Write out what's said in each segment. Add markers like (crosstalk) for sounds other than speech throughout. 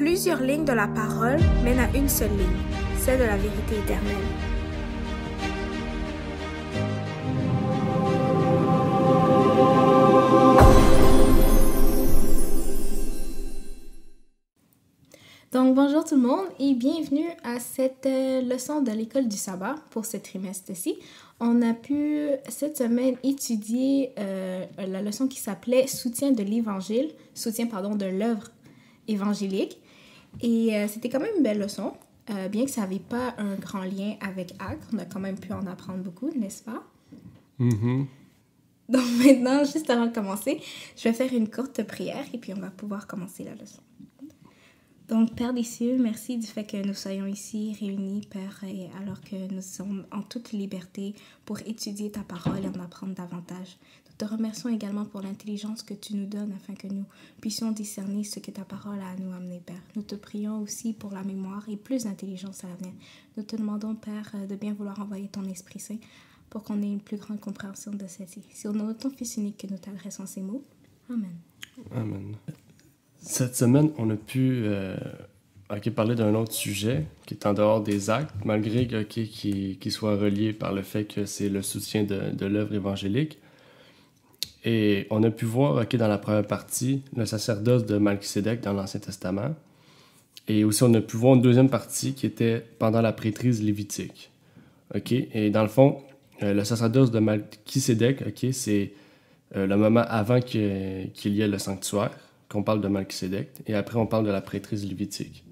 Plusieurs lignes de la parole mènent à une seule ligne, celle de la vérité éternelle. Donc bonjour tout le monde et bienvenue à cette euh, leçon de l'école du sabbat pour ce trimestre-ci. On a pu cette semaine étudier euh, la leçon qui s'appelait Soutien de l'évangile, soutien pardon de l'œuvre évangélique. Et euh, c'était quand même une belle leçon, euh, bien que ça n'avait pas un grand lien avec Acre. On a quand même pu en apprendre beaucoup, n'est-ce pas? Mm-hmm. Donc (laughs) maintenant, juste avant de commencer, je vais faire une courte prière et puis on va pouvoir commencer la leçon. Donc, Père des cieux, merci du fait que nous soyons ici réunis, Père, alors que nous sommes en toute liberté pour étudier ta parole et en apprendre davantage. Te remercions également pour l'intelligence que tu nous donnes afin que nous puissions discerner ce que ta parole a à nous amener, Père. Nous te prions aussi pour la mémoire et plus d'intelligence à l'avenir. Nous te demandons, Père, euh, de bien vouloir envoyer ton Esprit Saint pour qu'on ait une plus grande compréhension de celle-ci. on au nom ton Fils unique que nous t'adressons ces mots. Amen. Amen. Cette semaine, on a pu euh, parler d'un autre sujet qui est en dehors des actes, malgré qu'il soit relié par le fait que c'est le soutien de, de l'œuvre évangélique. Et on a pu voir, OK, dans la première partie, le sacerdoce de Malchisédek dans l'Ancien Testament. Et aussi, on a pu voir une deuxième partie qui était pendant la prêtrise lévitique. OK? Et dans le fond, euh, le sacerdoce de Malchisédek, OK, c'est euh, le moment avant qu'il y ait le sanctuaire, qu'on parle de Malchisédek. Et après, on parle de la prêtrise lévitique.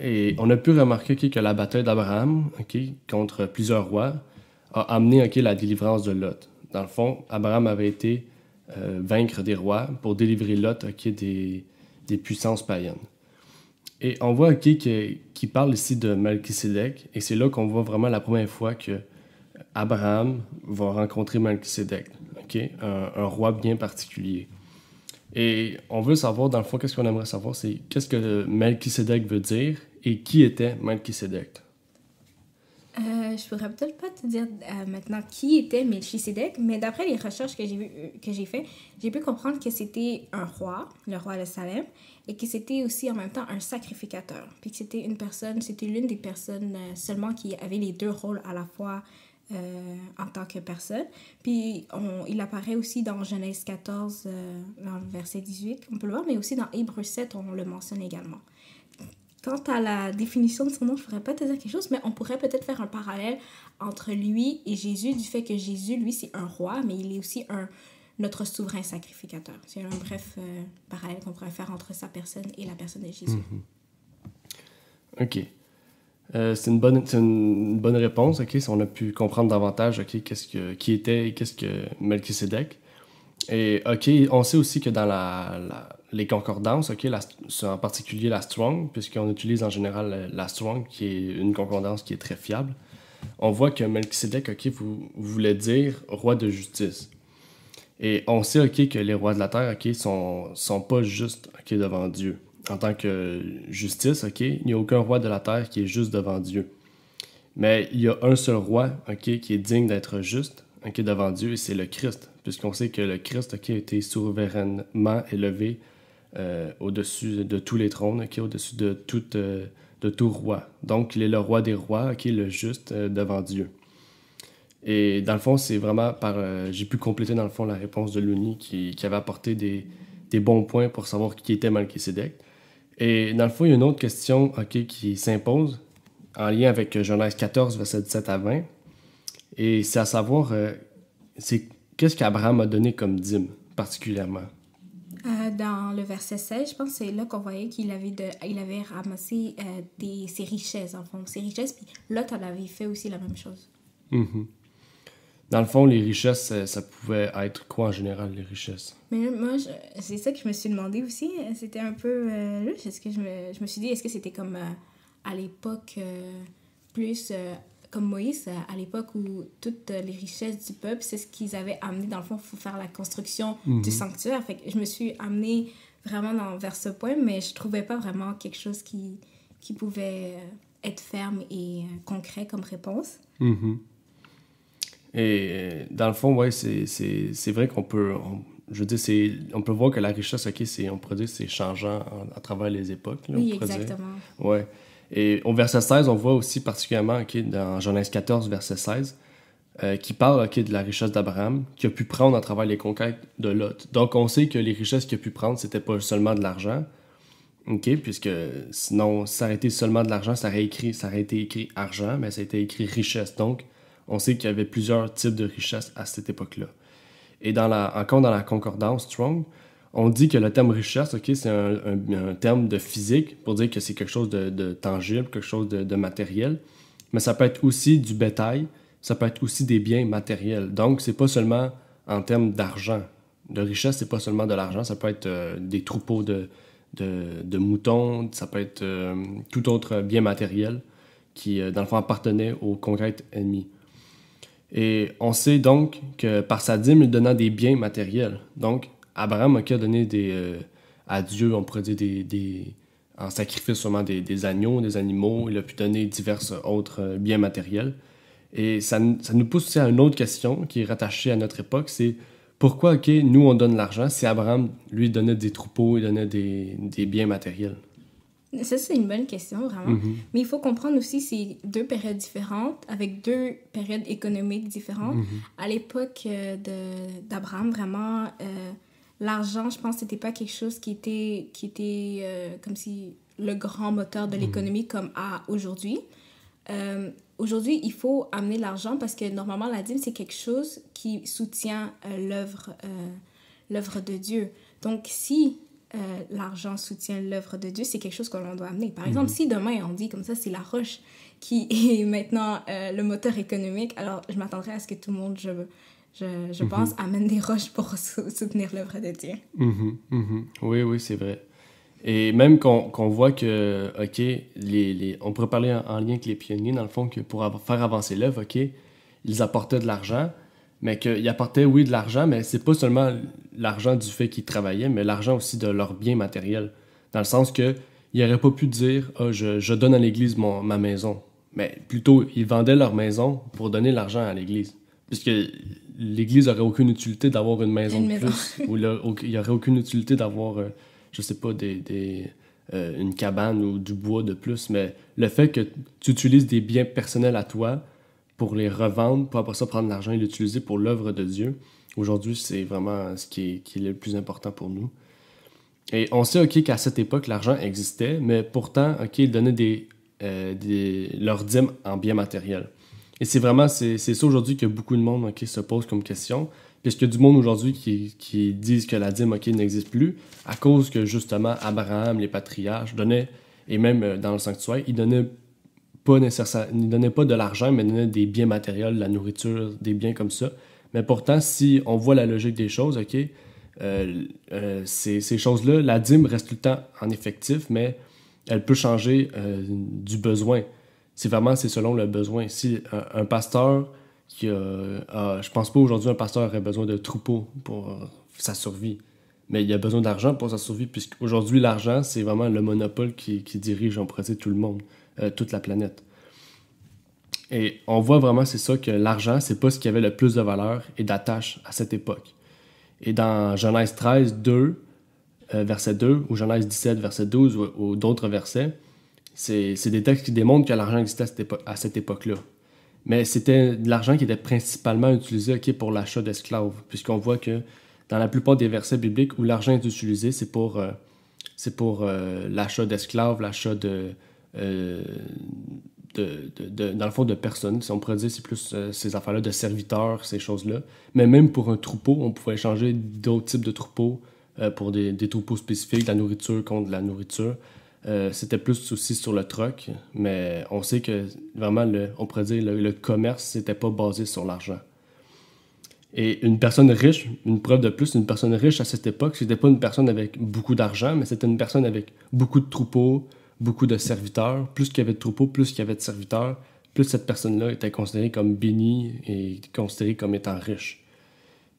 Et on a pu remarquer que la bataille d'Abraham, OK, contre plusieurs rois, a amené, OK, la délivrance de Lot. Dans le fond, Abraham avait été euh, vaincre des rois pour délivrer Lot des, des, puissances païennes. Et on voit qu'il parle ici de Melchisedec, et c'est là qu'on voit vraiment la première fois que Abraham va rencontrer Melchisedec, un, roi bien particulier. Et on veut savoir, dans le fond, qu'est-ce qu'on aimerait savoir, c'est qu'est-ce que Melchisedec veut dire et qui était Melchisedec. Euh, je je pourrais peut-être pas te dire euh, maintenant qui était Melchisedec, mais d'après les recherches que j'ai vu, euh, que j'ai fait, j'ai pu comprendre que c'était un roi, le roi de Salem, et que c'était aussi en même temps un sacrificateur. Puis que c'était une personne, c'était l'une des personnes seulement qui avait les deux rôles à la fois en tant que personne. Puis il apparaît aussi dans Genèse 14, dans le verset 18, on peut le voir, mais aussi dans Hébreu 7, on le mentionne également. Quant à la définition de son nom, je ne pourrais pas te dire quelque chose, mais on pourrait peut-être faire un parallèle entre lui et Jésus, du fait que Jésus, lui, c'est un roi, mais il est aussi un, notre souverain sacrificateur. C'est un bref euh, parallèle qu'on pourrait faire entre sa personne et la personne de Jésus. Mhm. OK. Euh, c'est une bonne, une bonne réponse, OK, si on a pu comprendre davantage, OK, qu'est-ce que, qui était et qu'est-ce que Melchizedek. Et OK, on sait aussi que dans la les concordances, ok, en particulier la strong, puisqu'on utilise en général euh, la strong, qui est une concordance qui est très fiable, on voit que Melchizedek, ok, vous, vous voulait dire roi de justice. Et on sait, ok, que les rois de la terre, ok, sont, sont pas justes, devant Dieu. En tant que justice, ok, il n'y a aucun roi de la terre qui est juste devant Dieu. Mais il y a un seul roi, ok, qui est digne d'être juste, devant Dieu, et c'est le Christ, puisqu'on sait que le Christ, a été souverainement élevé euh, au-dessus de tous les trônes, qui au-dessus de, euh, de tout roi. Donc, il est le roi des rois, qui est le juste euh, devant Dieu. Et dans le fond, c'est vraiment par. J'ai pu compléter dans le fond la réponse de Luni qui, avait apporté des, bons points pour savoir qui était Malkisedec. Et dans le fond, il y a une autre question qui s'impose en lien avec Genèse 14, verset 17 à 20. Et c'est à savoir, c'est qu'est-ce qu'Abraham a donné comme dîme particulièrement. Euh, dans le verset 16, je pense que c'est là qu'on voyait qu'il avait, de, il avait ramassé euh, des, ses richesses, en fond, ses richesses, puis là, avait fait aussi la même chose. Mm-hmm. Dans le fond, les richesses, euh, ça, pouvait être quoi en général, les richesses? Mais moi, c'est ça que je me suis demandé aussi. C'était un peu ce que je me, je me suis dit, est-ce que c'était comme à l'époque plus comme Moïse, euh, à l'époque où toutes euh, les richesses du peuple, c'est ce qu'ils avaient amené, dans le fond, pour faire la construction du mhm. sanctuaire. Fait je me suis amené vraiment vers ce point, mais je trouvais pas vraiment quelque chose qui, qui pouvait euh, être ferme et concret comme réponse. Mhm. Et dans le fond, ouais, c'est vrai qu'on peut... je veux dire, on peut voir que la richesse, OK, on produit, c'est changeant à, travers les époques. oui, exactement. Et au verset 16, on voit aussi particulièrement dans Genèse 14, verset 16, euh, qui parle de la richesse d'Abraham, qui a pu prendre à travers les conquêtes de Lot. Donc on sait que les richesses qu'il a pu prendre, c'était pas seulement de l'argent, puisque sinon, ça aurait été seulement de l'argent, ça, aurait écrit, ça été écrit argent, mais ça a été écrit richesse. Donc on sait qu'il y avait plusieurs types de richesses à cette époque-là. Et dans la, encore dans la concordance Strong, on dit que le terme richesse, ok, c'est un, terme de physique pour dire que c'est quelque chose de, tangible, quelque chose de, matériel, mais ça peut être aussi du bétail, ça peut être aussi des biens matériels. Donc, ce n'est pas seulement en termes d'argent. De richesse, c'est pas seulement de l'argent, ça peut être euh, des troupeaux de, moutons, ça peut être euh, tout autre bien matériel qui, euh, dans le fond, appartenait au conquête ennemi. Et on sait donc que par sa dîme, il donna des biens matériels. Donc, Abraham a donné des, euh, à Dieu, on pourrait dire, des, en sacrifice sûrement des, des, agneaux, des animaux. Il a pu donner divers autres euh, biens matériels. Et ça, nous pousse aussi à une autre question qui est rattachée à notre époque, c'est pourquoi, OK, nous, on donne l'argent si Abraham, lui, donnait des troupeaux, et donnait des, biens matériels? Ça, c'est une bonne question, vraiment. Mm-hmm. Mais il faut comprendre aussi, ces deux périodes différentes, avec deux périodes économiques différentes. Mm-hmm. À l'époque euh, d'Abraham, vraiment, l'argent, je pense, c'était pas quelque chose qui était, qui était euh, comme si le grand moteur de mm. l'économie comme à aujourd'hui. Euh, aujourd'hui, il faut amener l'argent parce que normalement, la dîme, c'est quelque chose qui soutient euh, l'œuvre, de Dieu. Donc, si l'argent soutient l'œuvre de Dieu, c'est quelque chose que l'on doit amener. Par mm-hmm. exemple, si demain, on dit comme ça, c'est la roche qui (laughs) est maintenant le moteur économique, alors je m'attendrais à ce que tout le monde... Je, je, je mhm. pense, amène des roches pour soutenir l'œuvre de Dieu. Mhm, mhm. Oui, oui, c'est vrai. Et même qu'on voit que, OK, les, les on pourrait parler en, lien avec les pionniers, dans le fond, que pour faire avancer l'œuvre, OK, ils apportaient de l'argent, mais qu'ils apportaient, oui, de l'argent, mais c'est pas seulement l'argent du fait qu'ils travaillaient, mais l'argent aussi de leurs biens matériels. Dans le sens que n'auraient pas pu dire, ah, je, je, donne à l'Église ma maison. Mais plutôt, ils vendaient leur maison pour donner l'argent à l'Église. Puisque l'Église n'aurait aucune utilité d'avoir une maison de plus, ou il n'y aurait aucune utilité d'avoir, euh, je sais pas, des, euh, une cabane ou du bois de plus, mais le fait que tu utilises des biens personnels à toi pour les revendre, pour après ça prendre l'argent et l'utiliser pour l'œuvre de Dieu, aujourd'hui, c'est vraiment ce qui est, le plus important pour nous. Et on sait, OK, qu'à cette époque, l'argent existait, mais pourtant, OK, ils donnaient des, euh, des, leur dîme en biens matériels. Et c'est vraiment, c'est ça aujourd'hui que beaucoup de monde se pose comme question. Parce qu'il y a du monde aujourd'hui qui, qui disent que la dîme, n'existe plus, à cause que justement Abraham, les patriarches, donnaient, et même euh, dans le sanctuaire, ils donnaient pas nécessaire, donnaient pas de l'argent, mais ils donnaient des biens matériels, de la nourriture, des biens comme ça. Mais pourtant, si on voit la logique des choses, OK, euh, euh, ces, ces choses-là, la dîme reste tout le temps en effectif, mais elle peut changer du besoin c'est vraiment c'est selon le besoin. Si un, pasteur qui ne je pense pas aujourd'hui un pasteur aurait besoin de troupeaux pour euh, sa survie, mais il a besoin d'argent pour sa survie Puisque aujourd'hui, l'argent c'est vraiment le monopole qui, dirige en pratique tout le monde, euh, toute la planète. Et on voit vraiment c'est ça que l'argent c'est pas ce qui avait le plus de valeur et d'attache à cette époque. Et dans Genèse 13, 2, euh, verset 2, ou Genèse 17, verset 12, ou d'autres versets, c'est des textes qui démontrent que l'argent existait à cette, époque-là. Mais c'était de l'argent qui était principalement utilisé pour l'achat d'esclaves, puisqu'on voit que dans la plupart des versets bibliques où l'argent est utilisé, c'est pour, euh, euh, l'achat d'esclaves, l'achat de, euh, dans fond, de personnes. Si on pourrait dire, c'est plus ces affaires-là de serviteurs, ces choses-là. Mais même pour un troupeau, on pouvait échanger d'autres types de troupeaux pour des, des, troupeaux spécifiques, de la nourriture contre de la nourriture. Euh, c'était plus aussi sur le troc, mais on sait que vraiment, le, on pourrait dire le, le commerce, n'était pas basé sur l'argent. Et une personne riche, une preuve de plus, une personne riche à cette époque, c'était pas une personne avec beaucoup d'argent, mais c'était une personne avec beaucoup de troupeaux, beaucoup de serviteurs. Plus qu'il y avait de troupeaux, plus qu'il y avait de serviteurs, plus cette personne-là était considérée comme bénie et considérée comme étant riche.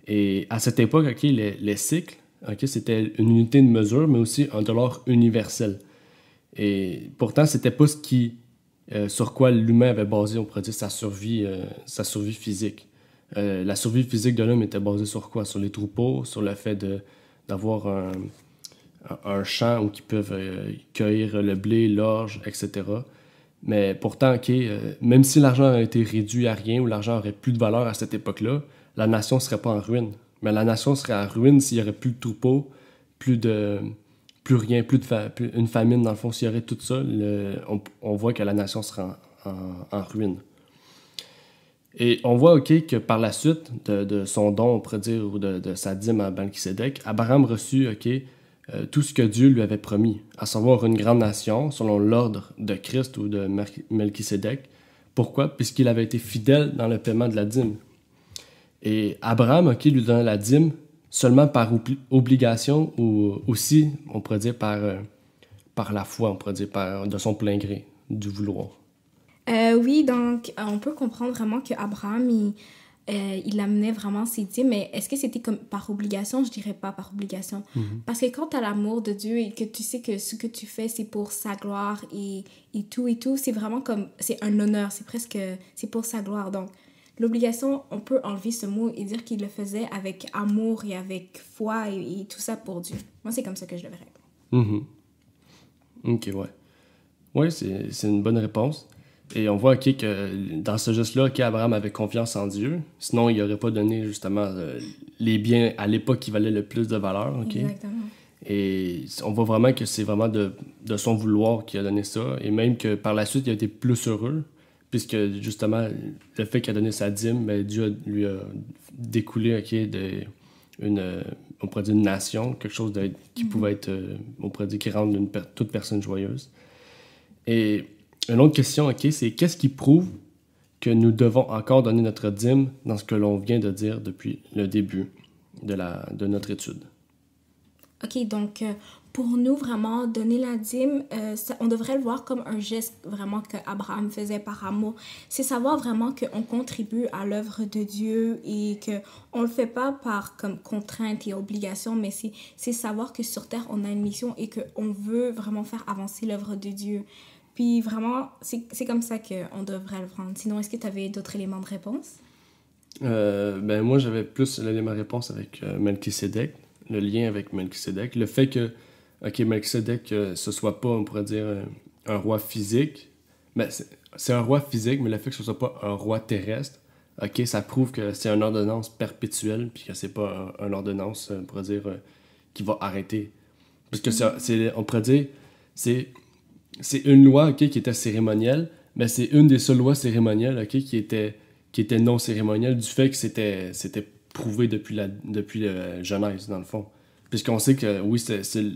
Et à cette époque, les, cycles, c'était une unité de mesure, mais aussi un dollar universel. Et pourtant, c'était pas ce qui, euh, sur quoi l'humain avait basé, on pourrait dire, sa survie, euh, sa survie physique. Euh, la survie physique de l'homme était basée sur quoi Sur les troupeaux, sur le fait d'avoir un, champ où ils peuvent cueillir le blé, l'orge, etc. Mais pourtant, okay, même si l'argent a été réduit à rien ou l'argent aurait plus de valeur à cette époque-là, la nation serait pas en ruine. Mais la nation serait en ruine s'il y aurait plus de troupeaux, plus de plus rien, plus, une famine, dans le fond, s'il y aurait tout ça, on, voit que la nation sera en, ruine. Et on voit, OK, que par la suite de, son don, on pourrait dire, ou de, sa dîme à Melchisedec, Abraham reçut, OK, euh, tout ce que Dieu lui avait promis, à savoir une grande nation, selon l'ordre de Christ ou de Melchisedec. Pourquoi? Puisqu'il avait été fidèle dans le paiement de la dîme. Et Abraham, OK, lui donne la dîme, seulement par obligation ou aussi, on pourrait dire, par, euh, par la foi, on pourrait dire, par, de son plein gré, du vouloir. Euh, oui, donc euh, on peut comprendre vraiment que Abraham, il, l'amenait amenait vraiment ses dit mais est-ce que c'était comme par obligation Je dirais pas par obligation. Mhm. Parce que quand tu as l'amour de Dieu et que tu sais que ce que tu fais, c'est pour sa gloire et, et tout et tout, c'est vraiment comme, c'est un honneur, c'est presque, c'est pour sa gloire. Donc, L'obligation, on peut enlever ce mot et dire qu'il le faisait avec amour et avec foi et, tout ça pour Dieu. Moi, c'est comme ça que je le verrais. Mm-hmm. Ok, ouais. Ouais, c'est une bonne réponse. Et on voit que dans ce geste-là, qu'Abraham avait confiance en Dieu. Sinon, il n'aurait pas donné justement euh, les biens à l'époque qui valaient le plus de valeur. Exactement. Et on voit vraiment que c'est vraiment de, de, son vouloir qu'il a donné ça. Et même que par la suite, il a été plus heureux puisque justement, le fait qu'il a donné sa dîme, bien, Dieu lui a découlé OK, de, une, on pourrait dire nation, quelque chose qui mhm. pouvait être, on pourrait dire, qui rend une, toute personne joyeuse. Et une autre question, ok, c'est qu'est-ce qui prouve que nous devons encore donner notre dîme dans ce que l'on vient de dire depuis le début de, la, de notre étude? OK, donc euh, pour nous, vraiment, donner la dîme, euh, on devrait le voir comme un geste vraiment que Abraham faisait par amour. C'est savoir vraiment qu'on contribue à l'œuvre de Dieu et qu'on ne le fait pas par comme contrainte et obligation, mais c'est savoir que sur Terre, on a une mission et qu'on veut vraiment faire avancer l'œuvre de Dieu. Puis vraiment, c'est comme ça qu'on devrait le prendre. Sinon, est-ce que tu avais d'autres éléments de réponse? Euh, ben moi, j'avais plus l'élément de réponse avec euh, Melchizedek, le lien avec Melchizedek, le fait que OK, Melchizedek, que ce soit pas, on pourrait dire, un, roi physique. Mais c'est un roi physique, mais le fait que ce soit pas un roi terrestre, OK, ça prouve que c'est une ordonnance perpétuelle, puis que c'est pas une un ordonnance, on pourrait dire, euh, qui va arrêter. Parce que c'est, on pourrait dire, c'est, c'est une loi, OK, qui était cérémonielle, mais c'est une des seules lois cérémonielles, OK, qui était, qui était non cérémonielle du fait que c'était, c'était prouvé depuis la depuis le euh, Genèse, dans le fond puisqu'on sait que oui,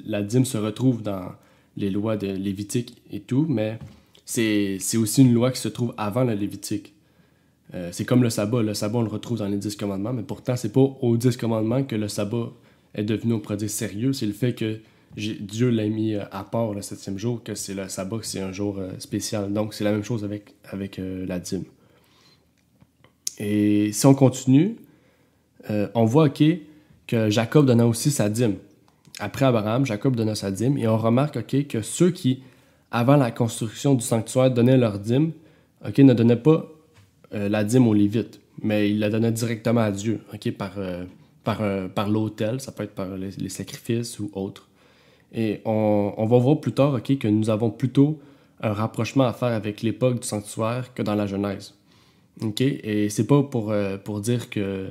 la dîme se retrouve dans les lois de Lévitique et tout, mais c'est aussi une loi qui se trouve avant le Lévitique. Euh, c'est comme le sabbat. Le sabbat, on le retrouve dans les dix commandements, mais pourtant, c'est pas aux dix commandements que le sabbat est devenu un produit sérieux. C'est le fait que Dieu l'a mis euh, à part le septième jour, que c'est le sabbat, c'est un jour euh, spécial. Donc, c'est la même chose avec, avec la dîme. Et si on continue, on voit, OK, que Jacob donna aussi sa dîme. Après Abraham, Jacob donna sa dîme et on remarque que ceux qui, avant la construction du sanctuaire, donnaient leur dîme, ne donnaient pas euh, la dîme aux Lévites, mais ils la donnaient directement à Dieu par, euh, par, euh, par l'autel, ça peut être par les, sacrifices ou autres. Et on, va voir plus tard que nous avons plutôt un rapprochement à faire avec l'époque du sanctuaire que dans la Genèse. Et c'est pas pour, pour dire que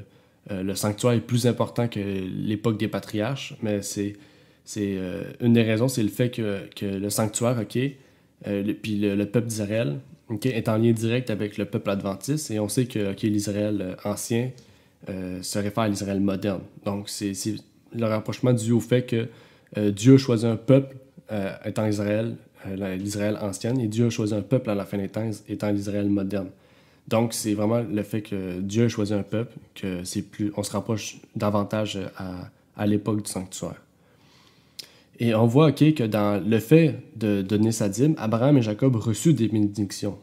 euh, le sanctuaire est plus important que l'époque des patriarches, mais c'est euh, une des raisons, c'est le fait que, le sanctuaire, ok, euh, puis le, peuple d'Israël, est en lien direct avec le peuple adventiste, et on sait que l'Israël ancien se réfère à l'Israël moderne. Donc, c'est le rapprochement dû au fait que Dieu a choisi un peuple étant Israël, l'Israël ancienne, et Dieu a choisi un peuple à la fin des temps étant l'Israël moderne. Donc, c'est vraiment le fait que Dieu a choisi un peuple, que c'est plus, on se rapproche davantage à, l'époque du sanctuaire. Et on voit que dans le fait de donner sa dîme, Abraham et Jacob reçurent des bénédictions.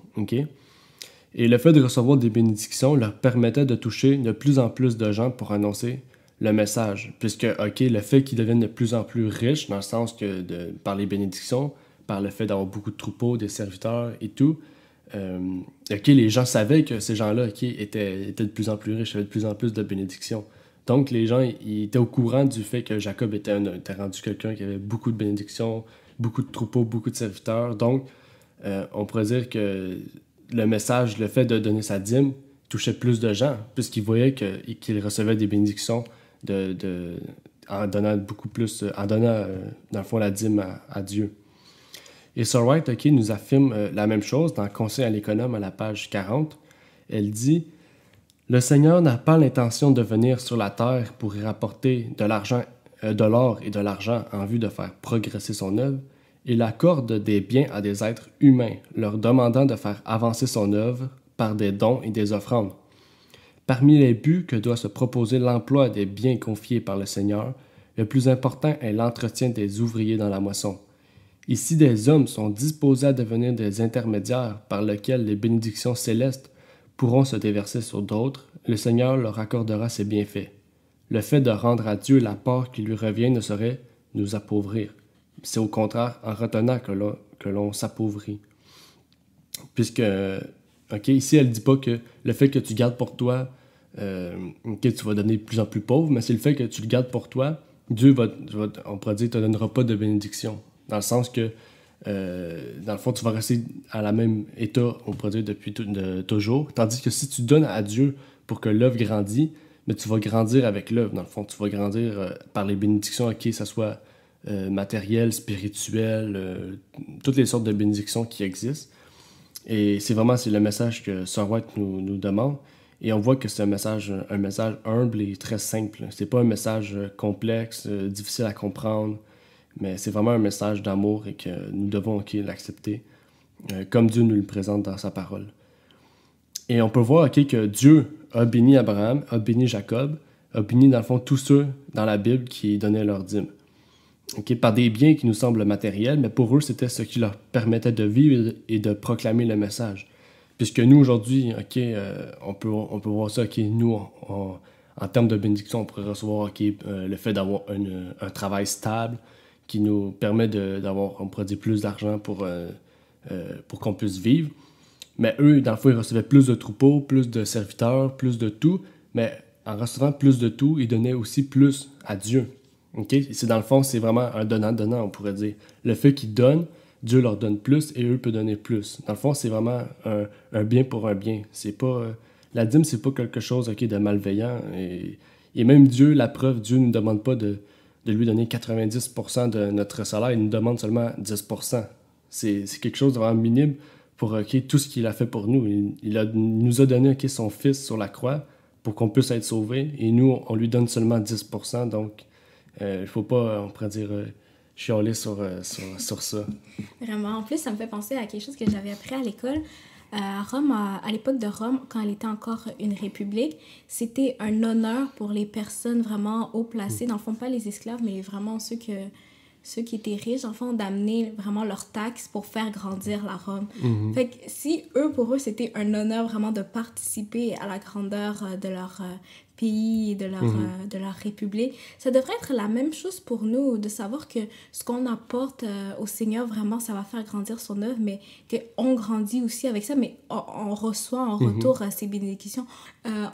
Et le fait de recevoir des bénédictions leur permettait de toucher de plus en plus de gens pour annoncer le message. Puisque, OK, le fait qu'ils deviennent de plus en plus riches, dans le sens que de, par les bénédictions, par le fait d'avoir beaucoup de troupeaux, des serviteurs et tout, euh, ok, les gens savaient que ces gens-là étaient, de plus en plus riches, avaient de plus en plus de bénédictions. Donc, les gens étaient au courant du fait que Jacob était, rendu quelqu'un qui avait beaucoup de bénédictions, beaucoup de troupeaux, beaucoup de serviteurs. Donc, euh, on pourrait dire que le message, le fait de donner sa dîme, touchait plus de gens, puisqu'ils voyaient qu'ils recevaient des bénédictions de, en donnant beaucoup plus, en donnant, euh, dans le fond, la dîme à Dieu. Et Sir White nous affirme euh, la même chose dans Conseil à l'économe à la page 40. Elle dit Le Seigneur n'a pas l'intention de venir sur la terre pour y rapporter de l'argent, euh, de l'or et de l'argent en vue de faire progresser son œuvre. Il accorde des biens à des êtres humains, leur demandant de faire avancer son œuvre par des dons et des offrandes. Parmi les buts que doit se proposer l'emploi des biens confiés par le Seigneur, le plus important est l'entretien des ouvriers dans la moisson. Et si des hommes sont disposés à devenir des intermédiaires par lesquels les bénédictions célestes pourront se déverser sur d'autres, le Seigneur leur accordera ses bienfaits. Le fait de rendre à Dieu la part qui lui revient ne serait nous appauvrir. C'est au contraire en retenant que l'on s'appauvrit. Puisque, OK, ici, elle ne dit pas que le fait que tu gardes pour toi, que euh, tu vas donner de plus en plus pauvre, mais c'est le fait que tu le gardes pour toi, Dieu va, on pourrait dire, te donnera pas de bénédiction. Dans le sens que, euh, dans le fond, tu vas rester à la même état au produit depuis toujours. Tandis que si tu donnes à Dieu pour que l'œuvre grandisse, mais tu vas grandir avec l'œuvre. Dans le fond, tu vas grandir euh, par les bénédictions, ok, ça soit euh, matériel, spirituel, toutes les sortes de bénédictions qui existent. Et c'est vraiment c'est le message que Sir White nous, nous demande. Et on voit que c'est un message, un message humble et très simple. n'est pas un message complexe, difficile à comprendre. Mais c'est vraiment un message d'amour et que nous devons l'accepter euh, comme Dieu nous le présente dans sa parole. Et on peut voir que Dieu a béni Abraham, a béni Jacob, a béni dans le fond tous ceux dans la Bible qui donnaient leur dîme. par des biens qui nous semblent matériels, mais pour eux, c'était ce qui leur permettait de vivre et de proclamer le message. Puisque nous, aujourd'hui, euh, on, peut, voir ça, nous, en termes de bénédiction, on pourrait recevoir euh, le fait d'avoir un travail stable, qui nous permet d'avoir, on produit plus d'argent pour, euh, euh, pour qu'on puisse vivre. Mais eux, dans le fond, ils recevaient plus de troupeaux, plus de serviteurs, plus de tout. Mais en recevant plus de tout, ils donnaient aussi plus à Dieu. Okay? C'est dans le fond, c'est vraiment un donnant-donnant, on pourrait dire. Le fait qu'ils donnent, Dieu leur donne plus et eux peuvent donner plus. Dans le fond, c'est vraiment un, bien pour un bien. C'est pas euh, la dîme, c'est pas quelque chose de malveillant. Et, et, même Dieu, la preuve, Dieu ne nous demande pas de, de lui donner 90% de notre salaire, il nous demande seulement 10%. C'est quelque chose de vraiment minime pour euh, tout ce qu'il a fait pour nous. Il, nous a donné son fils sur la croix pour qu'on puisse être sauvé, et nous, on lui donne seulement 10%. Donc, euh, il ne faut pas, on pourrait dire, euh, chialer sur, sur, ça. Vraiment. En plus, ça me fait penser à quelque chose que j'avais appris à l'école. À euh, Rome, à, l'époque de Rome, quand elle était encore une république, c'était un honneur pour les personnes vraiment haut placées, mm. dans le pas les esclaves, mais vraiment ceux que ceux qui étaient riches, enfin, d'amener vraiment leurs taxes pour faire grandir la Rome. Mm-hmm. Fait que si eux, pour eux, c'était un honneur vraiment de participer à la grandeur euh, de leur euh, de leur, mhm. euh, de république. Ça devrait être la même chose pour nous, de savoir que ce qu'on apporte euh, au Seigneur, vraiment, ça va faire grandir son œuvre, mais qu'on grandit aussi avec ça, mais on, reçoit en mhm. retour euh, ces bénédictions.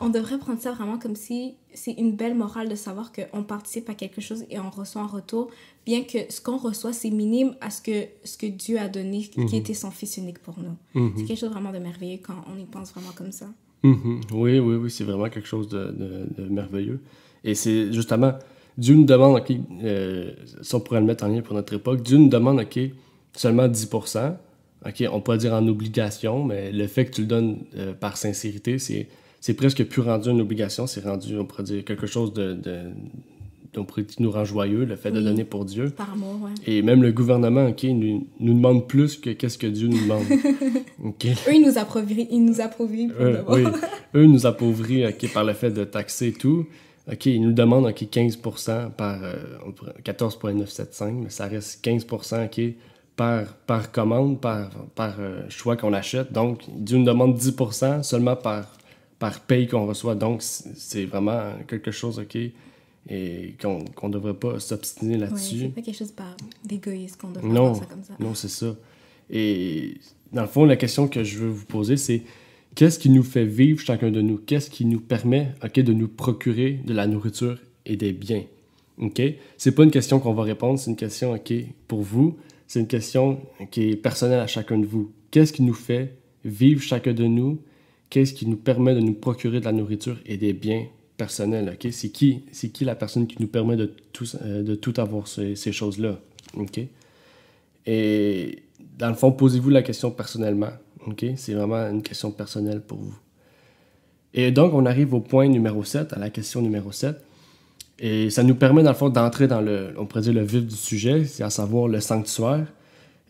on devrait prendre ça vraiment comme si c'est une belle morale de savoir qu'on participe à quelque chose et on reçoit en retour, bien que ce qu'on reçoit, c'est minime à ce que, ce que Dieu a donné, qui mhm. était son Fils unique pour nous. C'est quelque chose vraiment de merveilleux quand on y pense vraiment comme ça. Mhm. Oui, oui, oui, c'est vraiment quelque chose de, merveilleux. Et c'est justement, Dieu nous demande, OK, euh, on pourrait le mettre en lien pour notre époque, Dieu nous demande, OK, seulement 10 OK, on pourrait dire en obligation, mais le fait que tu le donnes euh, par sincérité, c'est, presque plus rendu une obligation, c'est rendu, on pourrait dire, quelque chose de, donc, nous rend joyeux, le fait de donner pour Dieu. Par amour, ouais. Et même le gouvernement, OK, nous, nous demande plus que qu'est-ce que Dieu nous demande. (laughs) OK. Eux, ils nous appauvrissent. Ils nous appauvrissent euh, oui. Eux, nous appauvrissent OK, par le fait de taxer tout. OK, ils nous demandent OK, 15 par 14,975, euh, mais ça reste 15 OK, par, par commande, par, par euh, choix qu'on achète. Donc, Dieu nous demande 10 seulement par, par paye qu'on reçoit. Donc, c'est vraiment quelque chose OK, et qu'on ne devrait pas s'obstiner là-dessus. c'est pas quelque chose d'égoïste qu'on devrait faire ça comme ça. Non, c'est ça. Et dans le fond, la question que je veux vous poser, c'est qu'est-ce qui nous fait vivre chacun de nous? Qu'est-ce qui nous permet de nous procurer de la nourriture et des biens? OK? C'est pas une question qu'on va répondre, c'est une question OK pour vous. C'est une question qui est personnelle à chacun de vous. Qu'est-ce qui nous fait vivre chacun de nous? Qu'est-ce qui nous permet de nous procurer de la nourriture et des biens personnel, OK? C'est qui, c'est qui la personne qui nous permet de tout, euh, de tout avoir, ces, choses-là, OK? Et dans le fond, posez-vous la question personnellement, OK? C'est vraiment une question personnelle pour vous. Et donc, on arrive au point numéro 7, à la question numéro 7. Et ça nous permet, dans le fond, d'entrer dans le, on pourrait dire, le vif du sujet, c'est à savoir le sanctuaire.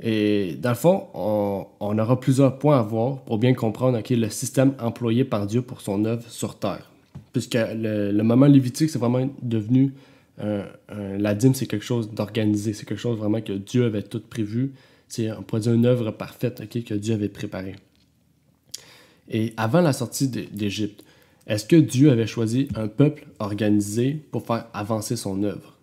Et dans le fond, on, aura plusieurs points à voir pour bien comprendre le système employé par Dieu pour son œuvre sur terre puisque le, moment lévitique, c'est vraiment devenu. la dîme, c'est quelque chose d'organisé, c'est quelque chose vraiment que Dieu avait tout prévu. C'est, on pourrait dire, une œuvre parfaite que Dieu avait préparée. Et avant la sortie d'Égypte, est-ce que Dieu avait choisi un peuple organisé pour faire avancer son œuvre?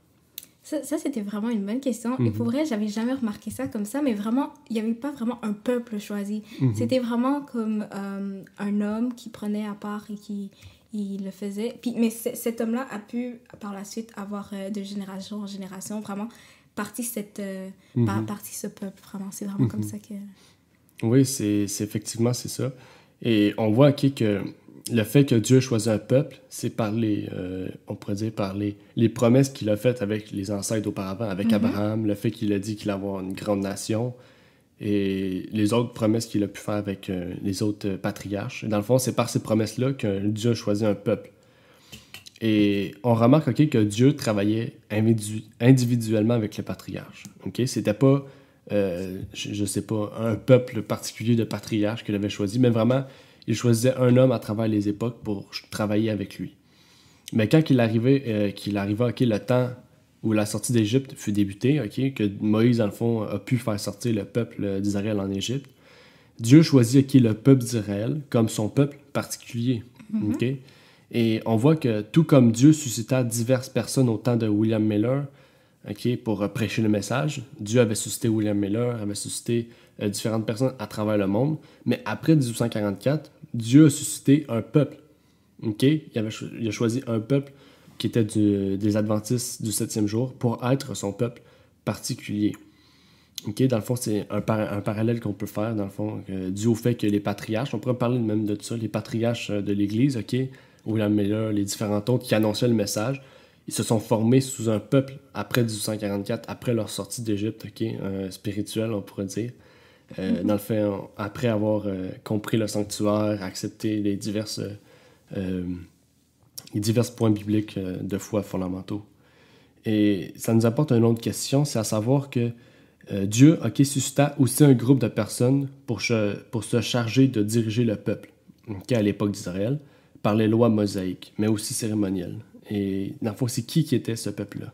Ça, c'était vraiment une bonne question. Et pour mhm. vrai, j'avais jamais remarqué ça comme ça, mais vraiment, il n'y avait pas vraiment un peuple choisi. Mhm. C'était vraiment comme euh, un homme qui prenait à part et qui, il le faisait. mais cet homme-là a pu par la suite avoir euh, de génération en génération vraiment parti cette euh, mhm. ce peuple vraiment. C'est vraiment comme mhm. ça que. Oui, c'est effectivement c'est ça. Et on voit que le fait que Dieu choisit un peuple, c'est par les euh, on pourrait dire par les, promesses qu'il a faites avec les ancêtres auparavant, avec mhm. Abraham, le fait qu'il a dit qu'il allait avoir une grande nation, et les autres promesses qu'il a pu faire avec euh, les autres euh, patriarches. Dans le fond, c'est par ces promesses-là que Dieu a choisi un peuple. Et on remarque que Dieu travaillait individuellement avec les patriarches. Ok, C'était pas, euh, je sais pas, un peuple particulier de patriarche qu'il avait choisi, mais vraiment, il choisissait un homme à travers les époques pour travailler avec lui. Mais quand il arrivait, qu'il arriva, OK, le temps où la sortie d'Égypte fut débutée, que Moïse, dans le fond, a pu faire sortir le peuple d'Israël en Égypte, Dieu choisit qui le peuple d'Israël comme son peuple particulier. Mm-hmm. Et on voit que tout comme Dieu suscita diverses personnes au temps de William Miller pour euh, prêcher le message, Dieu avait suscité William Miller, avait suscité euh, différentes personnes à travers le monde. Mais après 1844, Dieu a suscité un peuple. Il, il a choisi un peuple qui était des Adventistes du septième jour, pour être son peuple particulier. dans le fond, c'est un, un, parallèle qu'on peut faire, dans le fond, euh, dû au fait que les patriarches, on pourrait parler même de ça, les patriarches euh, de l'Église, OK, ou la les différents autres qui annonçaient le message, ils se sont formés sous un peuple après 1844, après leur sortie d'Égypte, OK, euh, spirituelle, on pourrait dire. Mm-hmm. Dans le fait, après avoir compris le sanctuaire, accepté les diverses divers points bibliques euh, de foi fondamentaux. Et ça nous apporte une autre question, c'est à savoir que euh, Dieu a qui suscita aussi un groupe de personnes pour, pour se charger de diriger le peuple, okay, à l'époque d'Israël, par les lois mosaïques, mais aussi cérémonielles. Et dans le fond, c'est qui qui était ce peuple-là?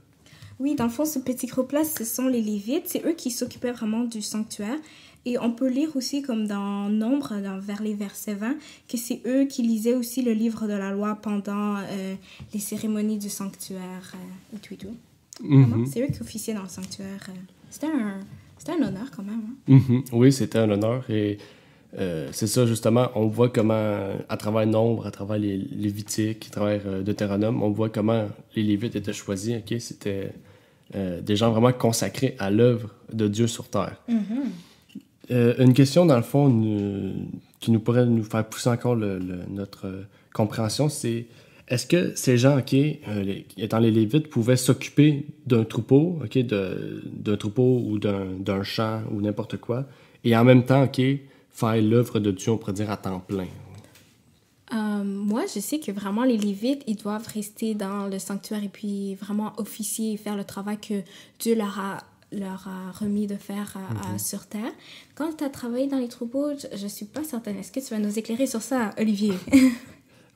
Oui, dans le fond, ce petit groupe-là, ce sont les Lévites. C'est eux qui s'occupaient vraiment du sanctuaire. Et on peut lire aussi, comme dans Nombre, vers les versets 20, que c'est eux qui lisaient aussi le livre de la loi pendant euh, les cérémonies du sanctuaire euh, et tout et tout. Mhm. Ah c'est eux qui officiaient dans le sanctuaire. Euh. C'était un, un, honneur quand même. Hein. Mhm. Oui, c'était un honneur. Et c'est ça, justement, on voit comment, à travers Nombre, à travers les Lévitiques, à travers Deutéronome, on voit comment les Lévites étaient choisis. ok C'était des gens vraiment consacrés à l'œuvre de Dieu sur terre. Mhm. Euh, une question, dans le fond, qui nous pourrait nous faire pousser encore notre euh, compréhension, c'est est-ce que ces gens, qui euh, étant les Lévites, pouvaient s'occuper d'un troupeau, ok, d'un troupeau ou d'un champ ou n'importe quoi, et en même temps, faire l'œuvre de Dieu, on pourrait dire, à temps plein? moi, je sais que vraiment les Lévites, ils doivent rester dans le sanctuaire et puis vraiment officier et faire le travail que Dieu leur a leur a remis de faire mhm. sur Terre. Quand tu as travaillé dans les troupeaux, je ne suis pas certaine. Est-ce que tu vas nous éclairer sur ça, Olivier (laughs)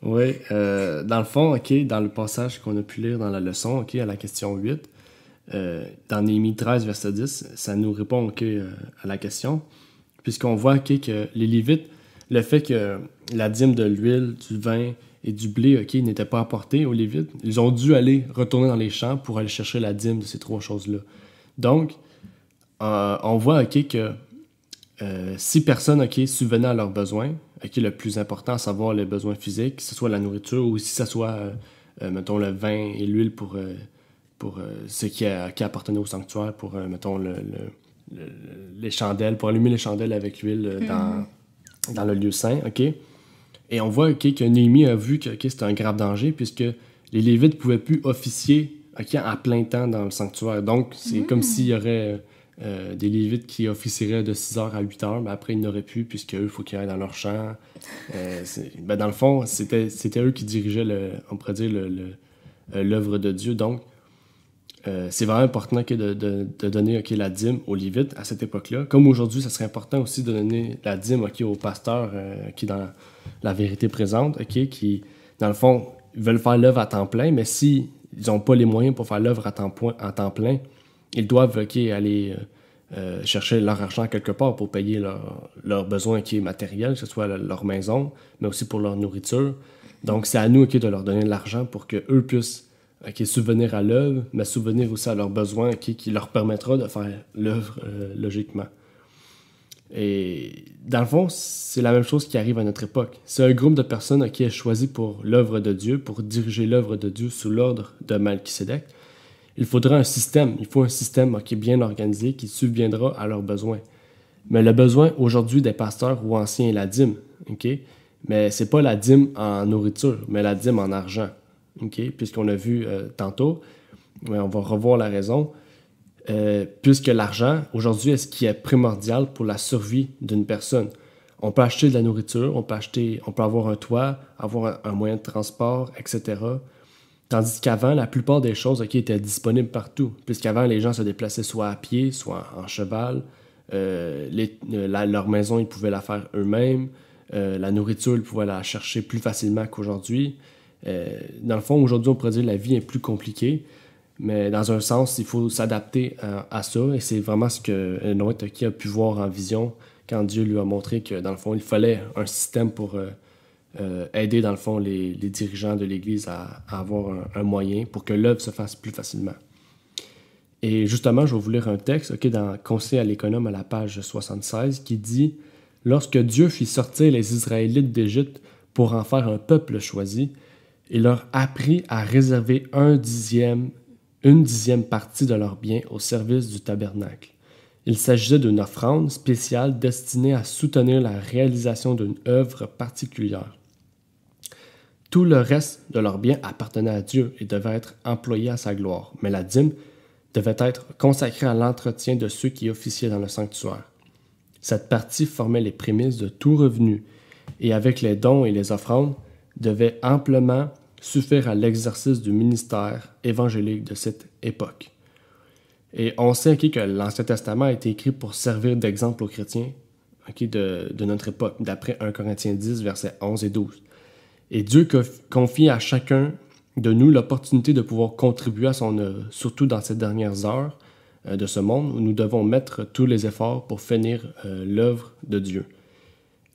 Oui, euh, dans le fond, OK, dans le passage qu'on a pu lire dans la leçon, OK, à la question 8, euh, dans Némi 13, verset 10, ça nous répond que euh, à la question, puisqu'on voit que les Lévites, le fait que la dîme de l'huile, du vin et du blé, OK, n'était pas apportée aux Lévites, ils ont dû aller retourner dans les champs pour aller chercher la dîme de ces trois choses-là. Donc, euh, on voit que euh, six si personne ok subvenait à leurs besoins, ok le plus important, à savoir les besoins physiques, que ce soit la nourriture ou si ce soit, euh, mettons, le vin et l'huile pour, pour ce qui, appartenait au sanctuaire, pour, mettons, les chandelles, pour allumer les chandelles avec l'huile mhm. dans, le lieu saint. Et on voit que Néhémie a vu que c'était un grave danger puisque les Lévites ne pouvaient plus officier Ok à plein temps dans le sanctuaire. Donc, c'est comme hmm. s'il y aurait euh, des Lévites qui officieraient de 6h à 8h, mais après, ils n'auraient plus, puisque eux, il faut qu'ils aillent dans leur champ. Euh, ben, dans le fond, c'était eux qui dirigeaient, le, on pourrait dire, euh, l'œuvre le, de Dieu. Donc, c'est vraiment important que de, de, donner la dîme aux Lévites à cette époque-là. Comme aujourd'hui, ça serait important aussi de donner la dîme aux pasteurs qui, dans la vérité présente, qui, dans le fond, veulent faire l'œuvre à temps plein, mais si ils n'ont pas les moyens pour faire l'œuvre à temps, plein. Ils doivent aller euh, euh, chercher leur argent quelque part pour payer leurs besoins qui est matériel, que ce soit leur maison, mais aussi pour leur nourriture. Donc, c'est à nous qui de leur donner de l'argent pour qu'eux puissent souvenir à l'œuvre, mais souvenir aussi à leurs besoins qui leur permettra de faire l'œuvre euh, logiquement. Et dans le fond, c'est la même chose qui arrive à notre époque. C'est un groupe de personnes qui est choisi pour l'œuvre de Dieu, pour diriger l'œuvre de Dieu sous l'ordre de Melchisedec. Il faudra un système, il faut un système qui est bien organisé, qui subviendra à leurs besoins. Mais le besoin aujourd'hui des pasteurs ou anciens est la dîme, ok? Mais c'est pas la dîme en nourriture, mais la dîme en argent, ok? Puisqu'on a vu euh, tantôt, on va revoir la raison, euh, puisque l'argent, aujourd'hui, est ce qui est primordial pour la survie d'une personne. On peut acheter de la nourriture, on peut, acheter, on peut avoir un toit, avoir un, moyen de transport, etc. Tandis qu'avant, la plupart des choses qui étaient disponibles partout, puisqu'avant, les gens se déplaçaient soit à pied, soit en cheval. Euh, euh, leur maison, ils pouvaient la faire eux-mêmes. la nourriture, ils pouvaient la chercher plus facilement qu'aujourd'hui. dans le fond, aujourd'hui, on pourrait dire que la vie est plus compliquée. Mais dans un sens, il faut s'adapter euh, à, ça. Et c'est vraiment ce que Noé qui a pu voir en vision quand Dieu lui a montré que, dans le fond, il fallait un système pour euh, euh, aider, dans le fond, les, les dirigeants de l'Église à, avoir un, moyen pour que l'œuvre se fasse plus facilement. Et justement, je vais vous lire un texte ok dans Conseil à l'économe à la page 76 qui dit Lorsque Dieu fit sortir les Israélites d'Égypte pour en faire un peuple choisi, il leur apprit à réserver un dixième une dixième partie de leurs biens au service du tabernacle. Il s'agissait d'une offrande spéciale destinée à soutenir la réalisation d'une œuvre particulière. Tout le reste de leurs biens appartenait à Dieu et devait être employé à sa gloire, mais la dîme devait être consacrée à l'entretien de ceux qui officiaient dans le sanctuaire. Cette partie formait les prémices de tout revenu, et avec les dons et les offrandes, devait amplement suffire à l'exercice du ministère évangélique de cette époque. Et on sait que l'Ancien Testament a été écrit pour servir d'exemple aux chrétiens de, de, notre époque, d'après 1 Corinthiens 10, versets 11 et 12. Et Dieu confie à chacun de nous l'opportunité de pouvoir contribuer à son œuvre, surtout dans ces dernières heures euh, de ce monde où nous devons mettre tous les efforts pour finir euh, l'œuvre de Dieu.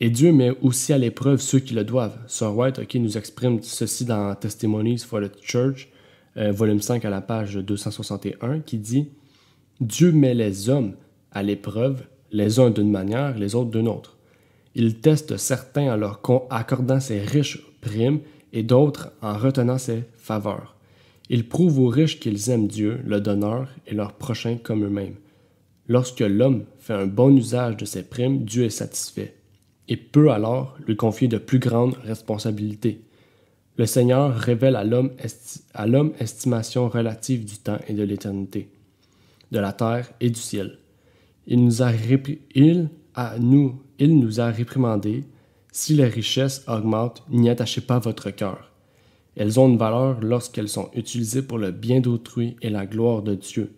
Et Dieu met aussi à l'épreuve ceux qui le doivent. Sir White qui nous exprime ceci dans Testimonies for the Church, euh, volume 5 à la page 261, qui dit Dieu met les hommes à l'épreuve, les uns d'une manière, les autres d'une autre. Il teste certains en leur accordant ses riches primes et d'autres en retenant ses faveurs. Il prouve aux riches qu'ils aiment Dieu, le donneur, et leurs prochains comme eux-mêmes. Lorsque l'homme fait un bon usage de ses primes, Dieu est satisfait et peut alors lui confier de plus grandes responsabilités. Le Seigneur révèle à l'homme estimation relative du temps et de l'éternité, de la terre et du ciel. Il nous a, il nous, il nous a réprimandé si les richesses augmentent, n'y attachez pas votre cœur. Elles ont une valeur lorsqu'elles sont utilisées pour le bien d'autrui et la gloire de Dieu.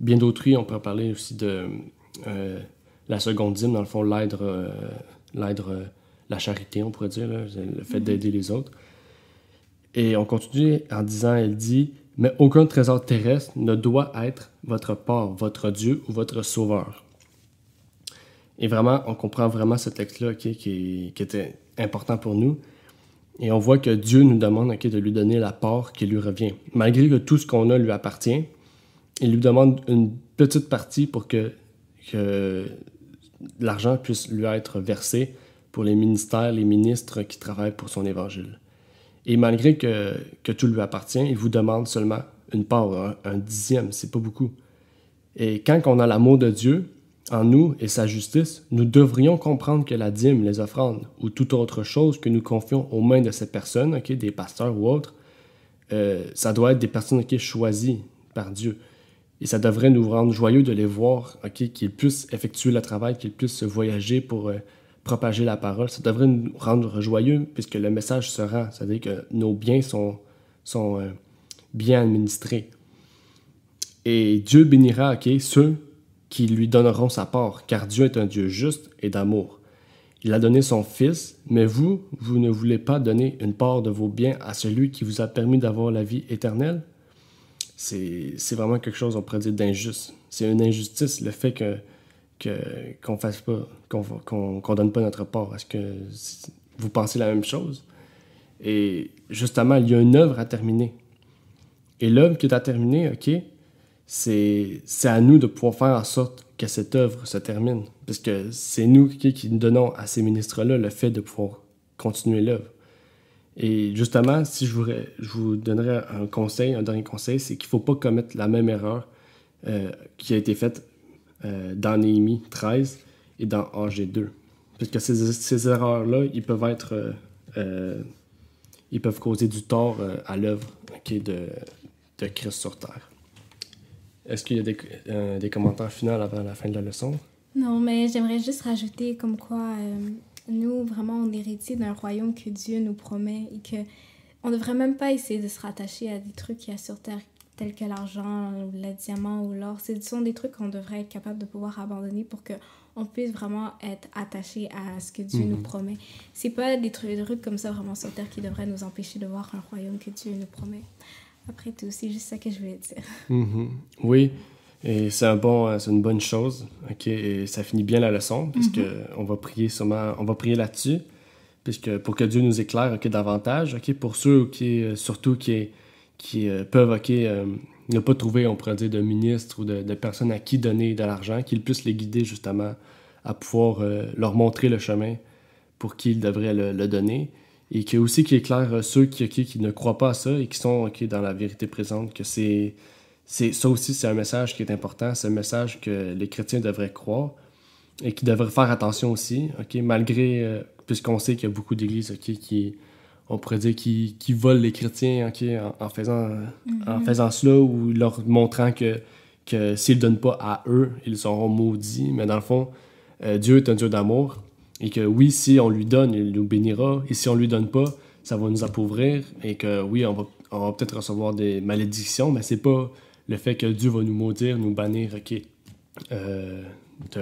Bien d'autrui, on peut parler aussi de euh, la seconde dîme, dans le fond, l'aide l'aide, la charité, on pourrait dire, le fait mhm. d'aider les autres. Et on continue en disant, elle dit, mais aucun trésor terrestre ne doit être votre part, votre Dieu ou votre sauveur. Et vraiment, on comprend vraiment ce texte-là qui, était important pour nous. Et on voit que Dieu nous demande de lui donner la part qui lui revient. Malgré que tout ce qu'on a lui appartient, il lui demande une petite partie pour que, que l'argent puisse lui être versé pour les ministères, les ministres qui travaillent pour son évangile. Et malgré que, tout lui appartient, il vous demande seulement une part, un, dixième, c'est pas beaucoup. Et quand on a l'amour de Dieu en nous et sa justice, nous devrions comprendre que la dîme, les offrandes ou toute autre chose que nous confions aux mains de cette personne, est des pasteurs ou autres, euh, ça doit être des personnes qui sont choisies par Dieu. Et ça devrait nous rendre joyeux de les voir, qu'ils puissent effectuer le travail, qu'ils puissent se voyager pour euh, propager la parole. Ça devrait nous rendre joyeux puisque le message sera, rend, c'est-à-dire que nos biens sont, sont euh, bien administrés. Et Dieu bénira ceux qui lui donneront sa part, car Dieu est un Dieu juste et d'amour. Il a donné son Fils, mais vous, vous ne voulez pas donner une part de vos biens à celui qui vous a permis d'avoir la vie éternelle c'est vraiment quelque chose, on pourrait dire, d'injuste. C'est une injustice le fait que qu'on fasse pas, qu'on donne pas notre part. Est-ce que vous pensez la même chose? Et justement, il y a une œuvre à terminer. Et l'œuvre qui est à terminer, OK, c'est à nous de pouvoir faire en sorte que cette œuvre se termine. Parce que c'est nous qui, qui donnons à ces ministres-là le fait de pouvoir continuer l'œuvre. Et justement, si je vous, je vous donnerais un conseil, un dernier conseil, c'est qu'il ne faut pas commettre la même erreur euh, qui a été faite euh, dans Néhémie 13 et dans AG2. Parce que ces, erreurs-là, ils peuvent être. Euh, ils peuvent causer du tort à l'œuvre okay, de, de, Christ sur Terre. Est-ce qu'il y a des, des commentaires finaux avant la fin de la leçon? Non, mais j'aimerais juste rajouter comme quoi nous, vraiment, on est d'un royaume que Dieu nous promet et que on ne devrait même pas essayer de se rattacher à des trucs qui y a sur Terre, tels que l'argent, le diamant ou l'or. Ce sont des trucs qu'on devrait être capable de pouvoir abandonner pour que on puisse vraiment être attaché à ce que Dieu nous mhm. promet. C'est pas des trucs, comme ça vraiment sur Terre qui devraient nous empêcher de voir un royaume que Dieu nous promet. Après tout, c'est juste ça que je voulais dire. Mhm. Oui. Et c'est un bon, euh, une bonne chose. Ok, et ça finit bien la leçon puisque mhm. on va prier on va prier là-dessus, puisque pour que Dieu nous éclaire ok davantage. Ok, pour ceux qui euh, surtout qui qui euh, peuvent ok ne pas trouver, on pourrait dire, de ministres ou de, personnes à qui donner de l'argent, qu'ils puissent les guider justement à pouvoir leur montrer le chemin pour qui ils devraient le, donner et que aussi qui éclaire ceux qui, qui ne croient pas à ça et qui sont ok dans la vérité présente que c'est c'est ça aussi, c'est un message qui est important, c'est un message que les chrétiens devraient croire et qui devraient faire attention aussi, ok, malgré, euh, puisqu'on sait qu'il y a beaucoup d'églises qui, on pourrait dire, qui, qui volent les chrétiens ok en, faisant, en mhm. faisant cela ou leur montrant que, que s'ils ne donnent pas à eux, ils seront maudits. Mais dans le fond, euh, Dieu est un Dieu d'amour et que oui, si on lui donne, il nous bénira et si on ne lui donne pas, ça va nous appauvrir et que oui, on va, on va peut-être recevoir des malédictions, mais c'est pas le fait que Dieu va nous maudire, nous bannir, ok, euh,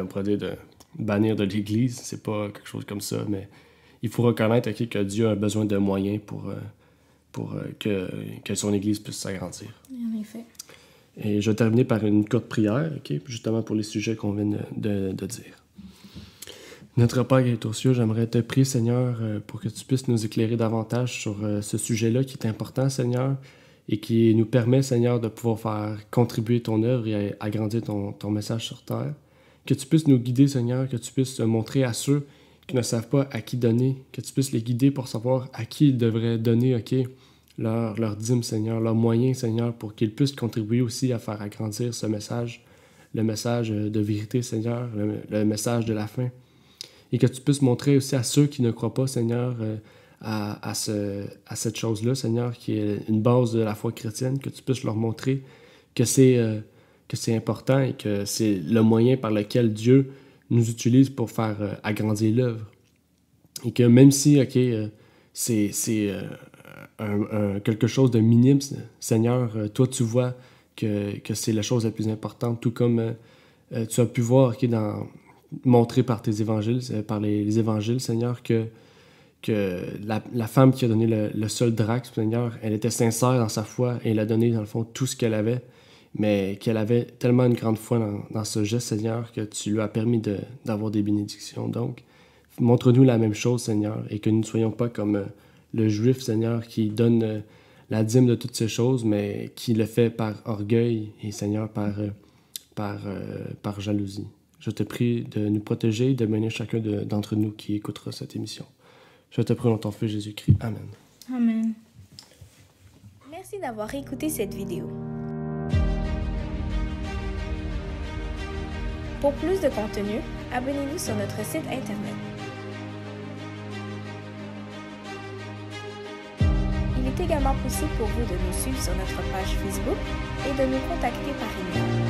produit de bannir de l'Église, c'est pas quelque chose comme ça, mais il faut reconnaître que Dieu a besoin de moyens pour, euh, pour euh, que, que, son Église puisse s'agrandir. En effet. Et je vais terminer par une courte prière, OK, justement pour les sujets qu'on vient de, dire. Notre Père qui est aux cieux, j'aimerais te prier, Seigneur, euh, pour que tu puisses nous éclairer davantage sur ce sujet-là qui est important, Seigneur et qui nous permet, Seigneur, de pouvoir faire contribuer ton œuvre et agrandir ton, message sur terre. Que tu puisses nous guider, Seigneur, que tu puisses montrer à ceux qui ne savent pas à qui donner, que tu puisses les guider pour savoir à qui ils devraient donner, OK, leur, leur dîme, Seigneur, leur moyen, Seigneur, pour qu'ils puissent contribuer aussi à faire agrandir ce message, le message de vérité, Seigneur, le, message de la fin. Et que tu puisses montrer aussi à ceux qui ne croient pas, Seigneur, euh, à, à cette chose-là, Seigneur, qui est une base de la foi chrétienne, que tu puisses leur montrer que c'est euh, c'est important et que c'est le moyen par lequel Dieu nous utilise pour faire euh, agrandir l'œuvre. Et que même si, OK, euh, c'est quelque chose de minime, Seigneur, toi tu vois que, que c'est la chose la plus importante, tout comme tu as pu voir, OK, dans, montré par tes évangiles, par les évangiles, Seigneur, que que la, femme qui a donné le, seul drac Seigneur, elle était sincère dans sa foi et elle a donné, dans le fond, tout ce qu'elle avait, mais qu'elle avait tellement une grande foi dans, ce geste, Seigneur, que tu lui as permis d'avoir des bénédictions. Donc, montre-nous la même chose, Seigneur, et que nous ne soyons pas comme euh, le juif, Seigneur, qui donne euh, la dîme de toutes ces choses, mais qui le fait par orgueil et, Seigneur, par, euh, par, par jalousie. Je te prie de nous protéger et de mener chacun d'entre nous qui écoutera cette émission. Je te prie en ton feu Jésus-Christ. Amen. Amen. Merci d'avoir écouté cette vidéo. Pour plus de contenu, abonnez-vous sur notre site internet. Il est également possible pour vous de nous suivre sur notre page Facebook et de nous contacter par email.